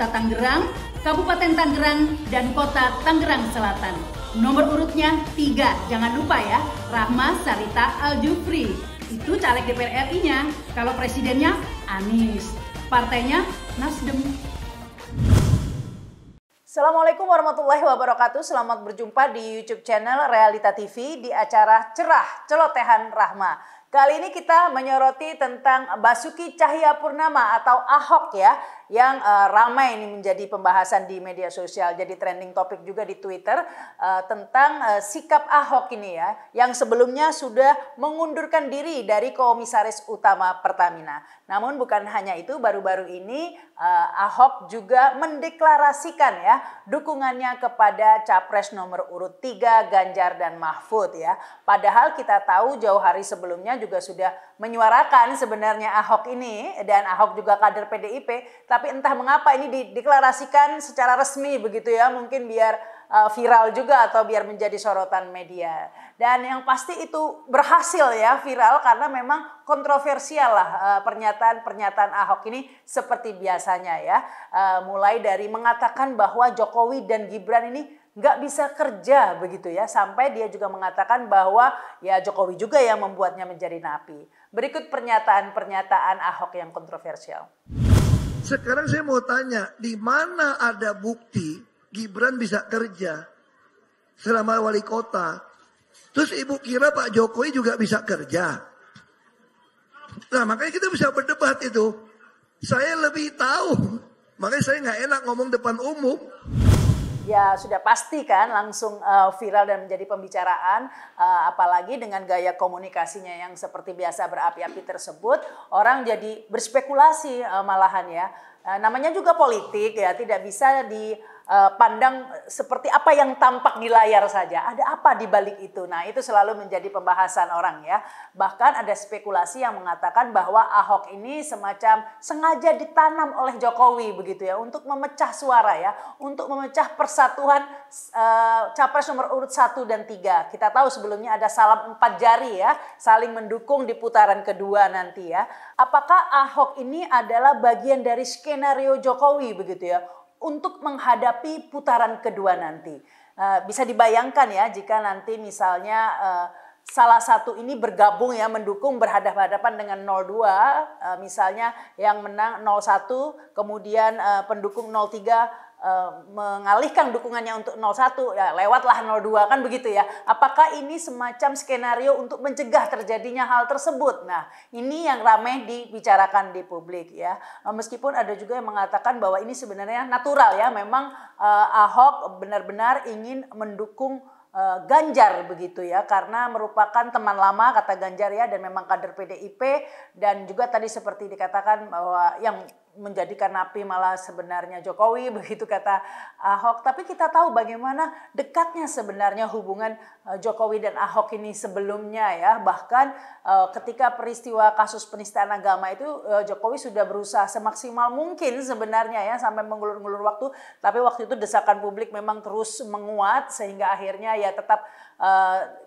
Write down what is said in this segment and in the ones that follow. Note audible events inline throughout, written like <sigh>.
Kota Tangerang, Kabupaten Tangerang, dan Kota Tangerang Selatan. Nomor urutnya 3, jangan lupa ya, Rahma Sarita Aljufri. Itu caleg DPR RI-nya, kalau presidennya Anies, partainya Nasdem. Assalamualaikum warahmatullahi wabarakatuh. Selamat berjumpa di YouTube channel Realita TV di acara Cerah Celotehan Rahma. Kali ini kita menyoroti tentang Basuki Cahaya Purnama atau Ahok ya yang uh, ramai ini menjadi pembahasan di media sosial, jadi trending topik juga di Twitter uh, tentang uh, sikap Ahok ini ya, yang sebelumnya sudah mengundurkan diri dari komisaris utama Pertamina. Namun bukan hanya itu, baru-baru ini uh, Ahok juga mendeklarasikan ya dukungannya kepada capres nomor urut 3 Ganjar dan Mahfud ya. Padahal kita tahu jauh hari sebelumnya juga sudah menyuarakan sebenarnya Ahok ini dan Ahok juga kader PDIP, tapi entah mengapa ini dideklarasikan secara resmi begitu ya, mungkin biar eh, viral juga atau biar menjadi sorotan media. Dan yang pasti itu berhasil ya viral karena memang kontroversial lah pernyataan-pernyataan eh, Ahok ini seperti biasanya ya. Eh, mulai dari mengatakan bahwa Jokowi dan Gibran ini nggak bisa kerja begitu ya sampai dia juga mengatakan bahwa ya Jokowi juga yang membuatnya menjadi napi. Berikut pernyataan-pernyataan Ahok yang kontroversial. Sekarang saya mau tanya, di mana ada bukti Gibran bisa kerja selama wali kota? Terus ibu kira Pak Jokowi juga bisa kerja? Nah makanya kita bisa berdebat itu. Saya lebih tahu. Makanya saya nggak enak ngomong depan umum ya sudah pasti kan langsung uh, viral dan menjadi pembicaraan uh, apalagi dengan gaya komunikasinya yang seperti biasa berapi-api tersebut orang jadi berspekulasi uh, malahan ya. Uh, namanya juga politik ya, tidak bisa di Eh, pandang seperti apa yang tampak di layar saja. Ada apa di balik itu? Nah, itu selalu menjadi pembahasan orang ya. Bahkan ada spekulasi yang mengatakan bahwa Ahok ini semacam sengaja ditanam oleh Jokowi begitu ya untuk memecah suara ya, untuk memecah persatuan uh, capres nomor urut satu dan tiga. Kita tahu sebelumnya ada salam empat jari ya, saling mendukung di putaran kedua nanti ya. Apakah Ahok ini adalah bagian dari skenario Jokowi begitu ya untuk menghadapi putaran kedua nanti. Eh, bisa dibayangkan ya jika nanti misalnya eh, salah satu ini bergabung ya mendukung berhadapan-hadapan dengan 02 eh, misalnya yang menang 01 kemudian pendukung 03 Eh, mengalihkan dukungannya untuk 01 ya lewatlah 02 kan begitu ya. Apakah ini semacam skenario untuk mencegah terjadinya hal tersebut? Nah, ini yang ramai dibicarakan di publik ya. Eh, meskipun ada juga yang mengatakan bahwa ini sebenarnya natural ya, memang uh, Ahok benar-benar ingin mendukung Ganjar begitu ya karena merupakan teman lama kata Ganjar ya dan memang kader PDIP dan juga tadi seperti dikatakan bahwa yang menjadikan napi malah sebenarnya Jokowi <laughs> begitu kata eh, Ahok tapi kita tahu bagaimana dekatnya sebenarnya hubungan eh, Jokowi dan Ahok ini sebelumnya ya bahkan eh, ketika peristiwa kasus penistaan agama itu Jokowi sudah berusaha semaksimal mungkin sebenarnya ya sampai mengulur-ulur waktu tapi waktu itu desakan publik memang terus menguat sehingga akhirnya ya tetap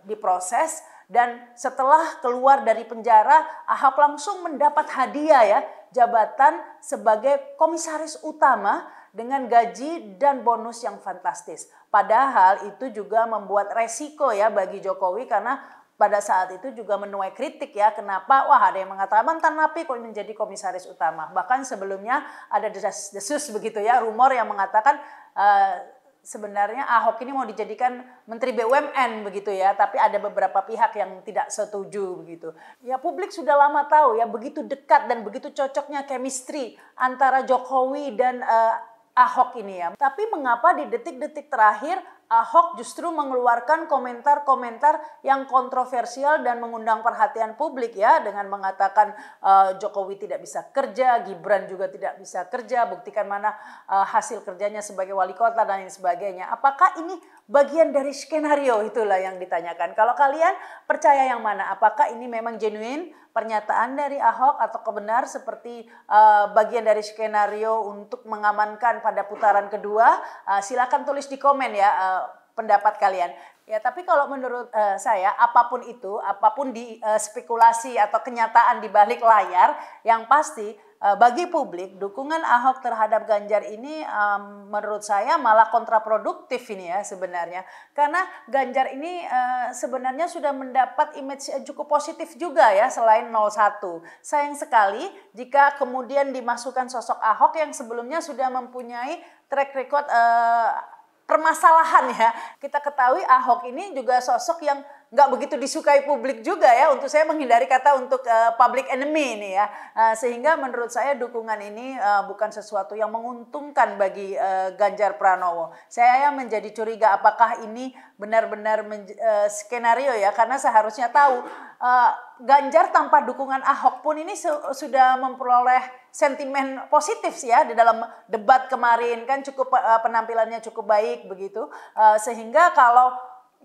diproses dan setelah keluar dari penjara Ahok langsung mendapat hadiah ya jabatan sebagai komisaris utama dengan gaji dan bonus yang fantastis. Padahal itu juga membuat resiko ya bagi Jokowi karena pada saat itu juga menuai kritik ya kenapa wah ada yang mengatakan mantan napi kok menjadi komisaris utama bahkan sebelumnya ada desas desus begitu ya rumor yang mengatakan uh, sebenarnya Ahok ini mau dijadikan Menteri BUMN begitu ya, tapi ada beberapa pihak yang tidak setuju begitu. Ya publik sudah lama tahu ya begitu dekat dan begitu cocoknya chemistry antara Jokowi dan eh, Ahok ini ya. Tapi mengapa di detik-detik terakhir Ahok justru mengeluarkan komentar-komentar yang kontroversial dan mengundang perhatian publik ya dengan mengatakan uh, Jokowi tidak bisa kerja, Gibran juga tidak bisa kerja, buktikan mana uh, hasil kerjanya sebagai wali kota dan lain sebagainya. Apakah ini bagian dari skenario itulah yang ditanyakan. Kalau kalian percaya yang mana? Apakah ini memang genuine pernyataan dari Ahok atau kebenar seperti uh, bagian dari skenario untuk mengamankan pada putaran kedua? Uh, silakan tulis di komen ya. Uh, pendapat kalian. Ya, tapi kalau menurut uh, saya apapun itu, apapun di uh, spekulasi atau kenyataan di balik layar, yang pasti uh, bagi publik dukungan Ahok terhadap Ganjar ini um, menurut saya malah kontraproduktif ini ya sebenarnya. Karena Ganjar ini uh, sebenarnya sudah mendapat image cukup positif juga ya selain 01. Sayang sekali jika kemudian dimasukkan sosok Ahok yang sebelumnya sudah mempunyai track record uh, permasalahan ya. Kita ketahui Ahok ini juga sosok yang nggak begitu disukai publik juga ya untuk saya menghindari kata untuk uh, public enemy ini ya uh, sehingga menurut saya dukungan ini uh, bukan sesuatu yang menguntungkan bagi uh, Ganjar Pranowo saya menjadi curiga apakah ini benar-benar uh, skenario ya karena seharusnya tahu uh, Ganjar tanpa dukungan Ahok pun ini su sudah memperoleh sentimen positif sih ya di dalam debat kemarin kan cukup uh, penampilannya cukup baik begitu uh, sehingga kalau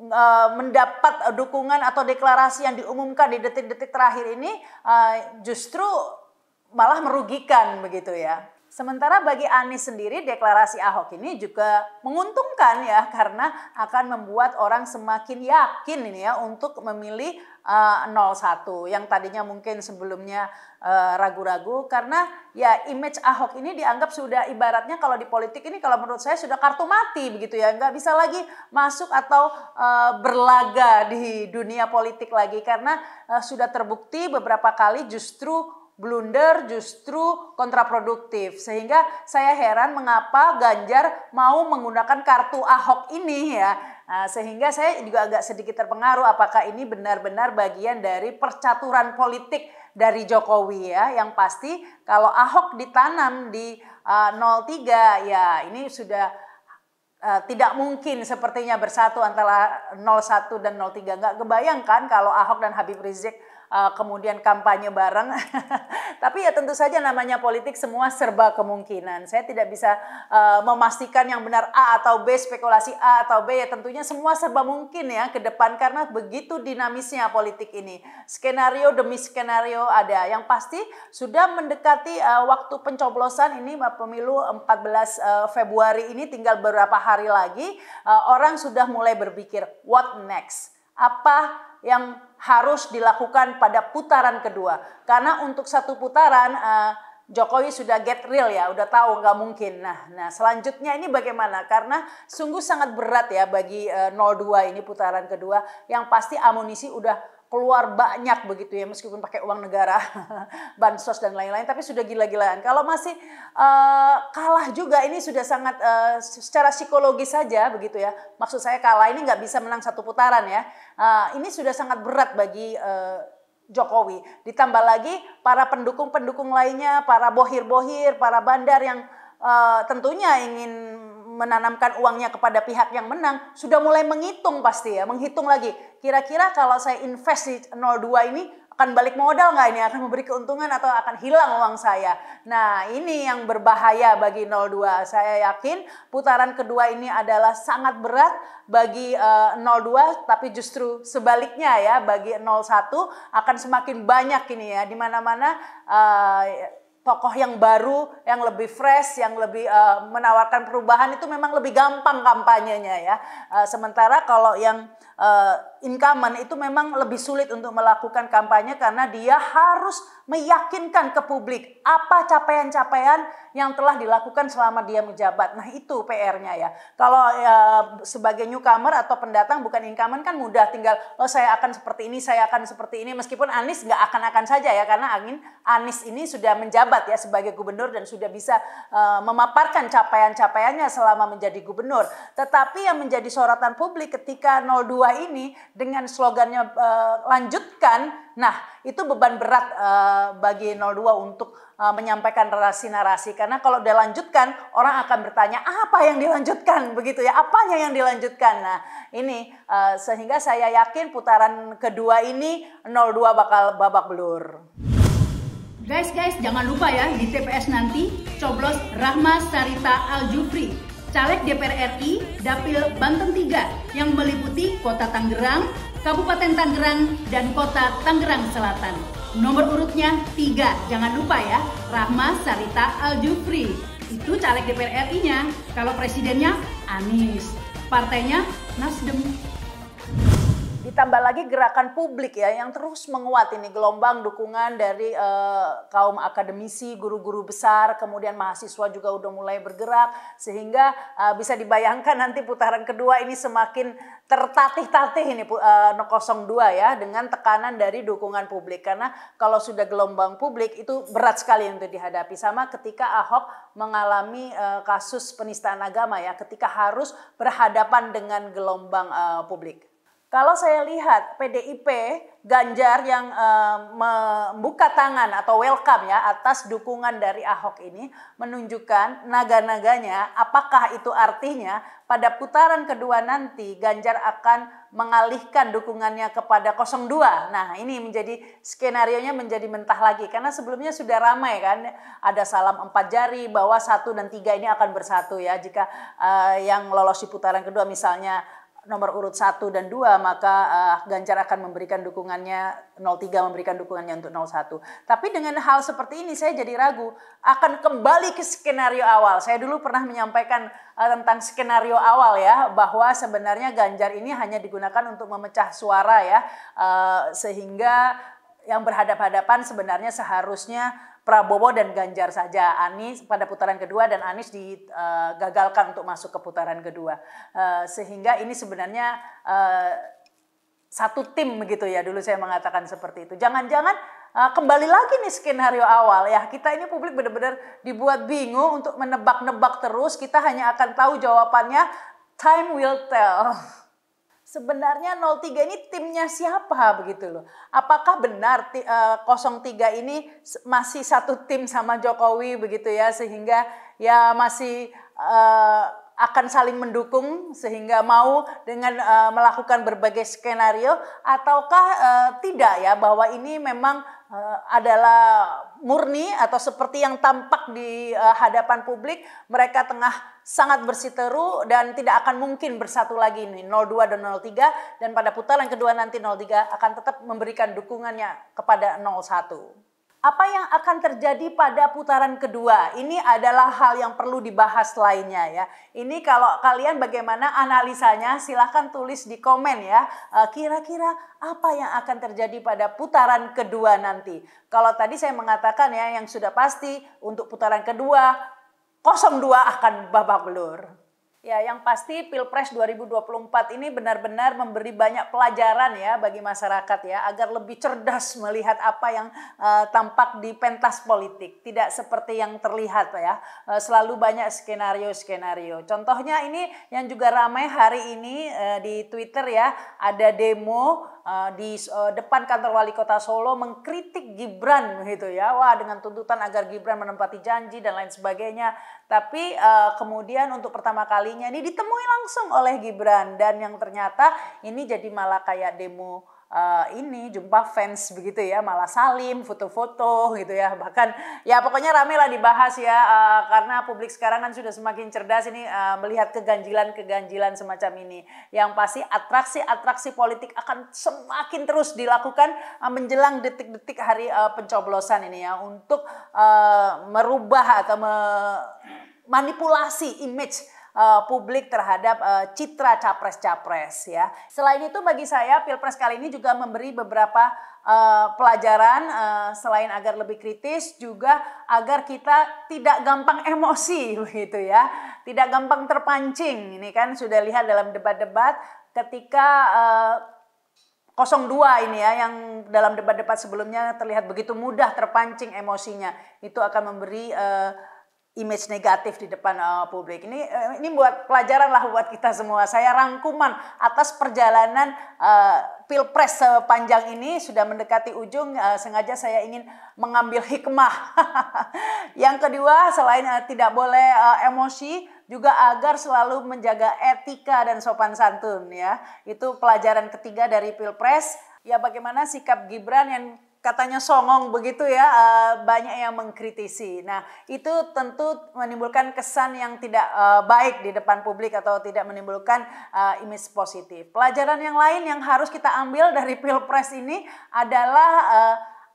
uh, mendapat dukungan atau deklarasi yang diumumkan di detik-detik terakhir ini uh, justru malah merugikan begitu ya. Sementara bagi Anies sendiri deklarasi Ahok ini juga menguntungkan ya <laughs> karena akan membuat orang semakin yakin ini ya untuk memilih uh, eh, 01 yang tadinya mungkin sebelumnya ragu eh, ragu-ragu karena ya image Ahok ini dianggap sudah ibaratnya kalau di politik ini kalau menurut saya sudah kartu mati begitu ya nggak bisa lagi masuk atau uh, berlaga di dunia politik lagi karena uh, sudah terbukti beberapa kali justru blunder justru kontraproduktif. Sehingga saya heran mengapa Ganjar mau menggunakan kartu Ahok ini ya. Nah, sehingga saya juga agak sedikit terpengaruh apakah ini benar-benar bagian dari percaturan politik dari Jokowi ya. Yang pasti kalau Ahok ditanam di uh, eh, 03 ya ini sudah Uh, tidak mungkin sepertinya bersatu antara 01 dan 03. Nggak kebayangkan kalau Ahok dan Habib Rizik Eh, kemudian kampanye bareng. <laughs> Tapi ya tentu saja namanya politik semua serba kemungkinan. Saya tidak bisa uh, memastikan yang benar A atau B, spekulasi A atau B. Ya tentunya semua serba mungkin ya ke depan karena begitu dinamisnya politik ini. Skenario demi skenario ada. Yang pasti sudah mendekati uh, waktu pencoblosan ini pemilu 14 uh, Februari ini tinggal beberapa hari lagi uh, orang sudah mulai berpikir what next? Apa yang harus dilakukan pada putaran kedua. Karena untuk satu putaran eh, Jokowi sudah get real ya, udah tahu nggak mungkin. Nah, nah selanjutnya ini bagaimana? Karena sungguh sangat berat ya bagi uh, eh, 02 ini putaran kedua yang pasti amunisi udah keluar banyak begitu ya meskipun pakai uang negara <laughs> bansos dan lain-lain tapi sudah gila-gilaan kalau masih uh, kalah juga ini sudah sangat uh, secara psikologis saja begitu ya maksud saya kalah ini nggak bisa menang satu putaran ya Eh, ini sudah sangat berat bagi uh, Jokowi. Ditambah lagi para pendukung-pendukung lainnya, para bohir-bohir, para bandar yang uh, tentunya ingin menanamkan uangnya kepada pihak yang menang sudah mulai menghitung pasti ya, menghitung lagi. Kira-kira kalau saya invest di 02 ini akan balik modal nggak ini akan memberi keuntungan atau akan hilang uang saya. Nah, ini yang berbahaya bagi 02. Saya yakin putaran kedua ini adalah sangat berat bagi uh, eh, 02 tapi justru sebaliknya ya bagi 01 akan semakin banyak ini ya di mana-mana uh, tokoh yang baru, yang lebih fresh, yang lebih uh, menawarkan perubahan itu memang lebih gampang kampanyenya ya. Uh, sementara kalau yang uh, incumbent itu memang lebih sulit untuk melakukan kampanye karena dia harus meyakinkan ke publik apa capaian-capaian yang telah dilakukan selama dia menjabat. Nah itu PR-nya ya. Kalau uh, sebagai newcomer atau pendatang bukan incumbent kan mudah tinggal oh saya akan seperti ini, saya akan seperti ini. Meskipun Anies nggak akan-akan saja ya karena angin Anies ini sudah menjabat ya sebagai gubernur dan sudah bisa uh, memaparkan capaian-capaiannya selama menjadi gubernur. Tetapi yang menjadi sorotan publik ketika 02 dua ini dengan slogannya uh, lanjutkan, nah itu beban berat uh, bagi 02 untuk uh, menyampaikan narasi-narasi karena kalau dilanjutkan orang akan bertanya apa yang dilanjutkan begitu ya, apanya yang dilanjutkan. Nah, ini uh, sehingga saya yakin putaran kedua ini 02 bakal babak belur. Guys, guys, jangan lupa ya di TPS nanti coblos Rahma Sarita Al caleg DPR RI Dapil Banten 3 yang meliputi Kota Tangerang, Kabupaten Tangerang, dan Kota Tangerang Selatan. Nomor urutnya 3, jangan lupa ya, Rahma Sarita Aljufri. Itu caleg DPR RI-nya, kalau presidennya Anies, partainya Nasdem. Ditambah lagi gerakan publik ya yang terus menguat ini gelombang dukungan dari uh, kaum akademisi, guru-guru besar, kemudian mahasiswa juga udah mulai bergerak sehingga uh, bisa dibayangkan nanti putaran kedua ini semakin tertatih-tatih ini uh, eh, 02 ya dengan tekanan dari dukungan publik karena kalau sudah gelombang publik itu berat sekali untuk dihadapi sama ketika Ahok mengalami uh, kasus penistaan agama ya ketika harus berhadapan dengan gelombang uh, publik. Kalau saya lihat PDIP Ganjar yang e, membuka tangan atau welcome ya atas dukungan dari Ahok ini menunjukkan naga-naganya apakah itu artinya pada putaran kedua nanti Ganjar akan mengalihkan dukungannya kepada 02. Nah, ini menjadi skenario-nya menjadi mentah lagi karena sebelumnya sudah ramai kan ada salam empat jari bahwa satu dan tiga ini akan bersatu ya jika e, yang lolos di putaran kedua misalnya nomor urut 1 dan 2 maka uh, Ganjar akan memberikan dukungannya 03 memberikan dukungannya untuk 01. Tapi dengan hal seperti ini saya jadi ragu akan kembali ke skenario awal. Saya dulu pernah menyampaikan uh, tentang skenario awal ya bahwa sebenarnya Ganjar ini hanya digunakan untuk memecah suara ya uh, sehingga yang berhadap-hadapan sebenarnya seharusnya Prabowo dan Ganjar saja. Anies pada putaran kedua dan Anies digagalkan untuk masuk ke putaran kedua. Eh, sehingga ini sebenarnya eh, satu tim begitu ya dulu saya mengatakan seperti itu. Jangan-jangan eh, kembali lagi nih skenario awal ya. Kita ini publik benar-benar dibuat bingung untuk menebak-nebak terus. Kita hanya akan tahu jawabannya time will tell sebenarnya 03 ini timnya siapa begitu loh. Apakah benar uh, eh, 03 ini masih satu tim sama Jokowi begitu ya sehingga ya masih eh, akan saling mendukung sehingga mau dengan eh, melakukan berbagai skenario ataukah tidak ya bahwa ini memang Eh, adalah murni atau seperti yang tampak di uh, hadapan publik mereka tengah sangat berseteru dan tidak akan mungkin bersatu lagi ini 02 dan 03 dan pada putaran kedua nanti 03 akan tetap memberikan dukungannya kepada 01. Apa yang akan terjadi pada putaran kedua? Ini adalah hal yang perlu dibahas lainnya ya. Ini kalau kalian bagaimana analisanya silahkan tulis di komen ya. Eh, kira-kira apa yang akan terjadi pada putaran kedua nanti? Kalau tadi saya mengatakan ya yang sudah pasti untuk putaran kedua 02 akan babak belur. Ya, yang pasti Pilpres 2024 ini benar-benar memberi banyak pelajaran ya bagi masyarakat ya agar lebih cerdas melihat apa yang uh, tampak di pentas politik, tidak seperti yang terlihat ya. Uh, selalu banyak skenario-skenario. Contohnya ini yang juga ramai hari ini uh, di Twitter ya, ada demo Eh, di eh, depan kantor wali kota Solo mengkritik Gibran gitu ya. Wah dengan tuntutan agar Gibran menempati janji dan lain sebagainya. Tapi uh, kemudian untuk pertama kalinya ini ditemui langsung oleh Gibran dan yang ternyata ini jadi malah kayak demo uh, ini jumpa fans begitu ya malah salim foto-foto gitu ya bahkan ya pokoknya rame lah dibahas ya uh, karena publik sekarang kan sudah semakin cerdas ini uh, melihat keganjilan-keganjilan semacam ini yang pasti atraksi-atraksi politik akan semakin terus dilakukan uh, menjelang detik-detik hari uh, pencoblosan ini ya untuk uh, merubah atau memanipulasi image Eh, publik terhadap eh, citra capres-capres ya. Selain itu bagi saya Pilpres kali ini juga memberi beberapa eh, pelajaran selain agar lebih kritis juga agar kita tidak gampang emosi <laughs> begitu ya. Tidak gampang terpancing. Ini kan sudah lihat dalam debat-debat ketika uh, 02 ini ya yang dalam debat-debat sebelumnya terlihat begitu mudah terpancing emosinya. Itu akan memberi uh, image negatif di depan uh, publik. Ini uh, ini buat pelajaran lah buat kita semua. Saya rangkuman atas perjalanan uh, pilpres sepanjang ini sudah mendekati ujung. Uh, sengaja saya ingin mengambil hikmah. <laughs> Yang kedua selain uh, tidak boleh uh, emosi, juga agar selalu menjaga etika dan sopan santun ya. Itu pelajaran ketiga dari pilpres. Ya bagaimana sikap Gibran yang katanya songong begitu ya, eh, banyak yang mengkritisi. Nah, itu tentu menimbulkan kesan yang tidak eh, baik di depan publik atau tidak menimbulkan uh, image positif. Pelajaran yang lain yang harus kita ambil dari <laughs> Pilpres ini adalah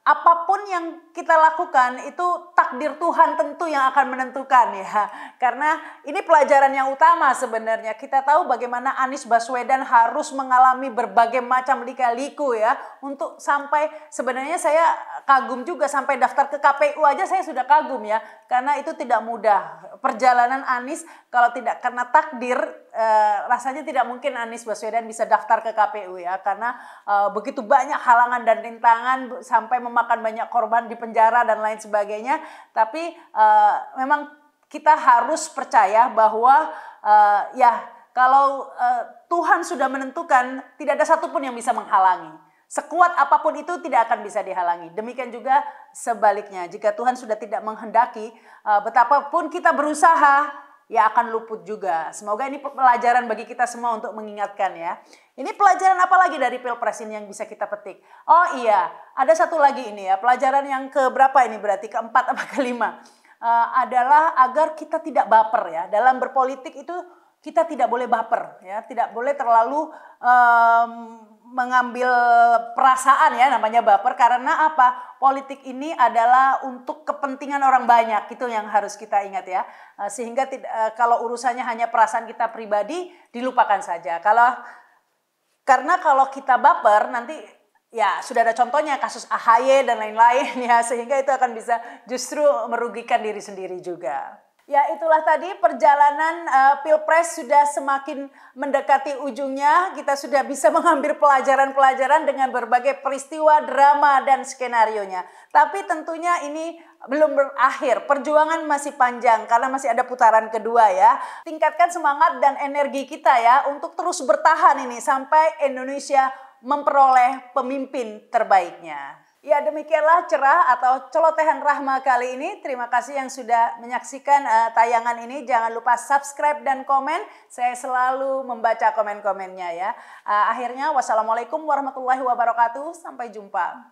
apapun yang kita lakukan itu takdir Tuhan tentu yang akan menentukan ya. Karena ini pelajaran yang utama sebenarnya. Kita tahu bagaimana Anies Baswedan harus mengalami berbagai macam lika-liku ya. Untuk sampai sebenarnya saya kagum juga sampai daftar ke KPU aja saya sudah kagum ya. Karena itu tidak mudah. Perjalanan Anies kalau tidak karena takdir eh, rasanya tidak mungkin Anies Baswedan bisa daftar ke KPU ya. Karena eh, begitu banyak halangan dan rintangan sampai memakan banyak korban di penjara dan lain sebagainya. Tapi uh, memang kita harus percaya bahwa uh, ya kalau uh, Tuhan sudah menentukan tidak ada satupun yang bisa menghalangi. Sekuat apapun itu tidak akan bisa dihalangi. Demikian juga sebaliknya, jika Tuhan sudah tidak menghendaki, betapapun kita berusaha, ya akan luput juga. Semoga ini pelajaran bagi kita semua untuk mengingatkan ya. Ini pelajaran apa lagi dari Pilpres ini yang bisa kita petik? Oh iya, ada satu lagi ini ya, pelajaran yang keberapa ini berarti, keempat apa kelima. Uh, adalah agar kita tidak baper ya. Dalam berpolitik itu kita tidak boleh baper ya, tidak boleh terlalu um, mengambil perasaan ya namanya baper karena apa politik ini adalah untuk kepentingan orang banyak itu yang harus kita ingat ya eh, sehingga eh, kalau urusannya hanya perasaan kita pribadi dilupakan saja kalau karena kalau kita baper nanti ya sudah ada contohnya kasus AHY dan lain-lain <laughs> ya sehingga itu akan bisa justru merugikan diri sendiri juga. Ya itulah tadi perjalanan uh, Pilpres sudah semakin mendekati ujungnya. Kita sudah bisa <laughs> mengambil pelajaran-pelajaran dengan berbagai peristiwa, drama, dan skenarionya. Tapi tentunya ini belum berakhir. Perjuangan masih panjang karena masih ada putaran kedua ya. Tingkatkan semangat dan energi kita ya untuk terus bertahan ini sampai Indonesia memperoleh pemimpin terbaiknya. Ya demikianlah cerah atau celotehan rahma kali ini. Terima kasih yang sudah menyaksikan uh, tayangan ini. Jangan lupa subscribe dan komen. Saya selalu membaca komen-komennya ya. Uh, akhirnya wassalamualaikum warahmatullahi wabarakatuh. Sampai jumpa.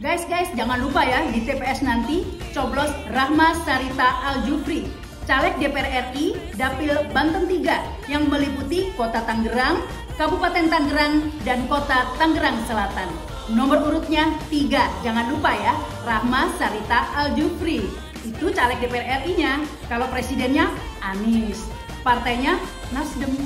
Guys, guys, jangan lupa ya di TPS nanti coblos Rahma Sarita Al Jufri, caleg DPR RI Dapil Banten 3 yang meliputi Kota Tangerang, Kabupaten Tangerang, dan Kota Tangerang Selatan. Nomor urutnya tiga Jangan lupa ya, Rahma Sarita Aljufri. Itu caleg DPR RI-nya. Kalau presidennya Anies. Partainya Nasdem.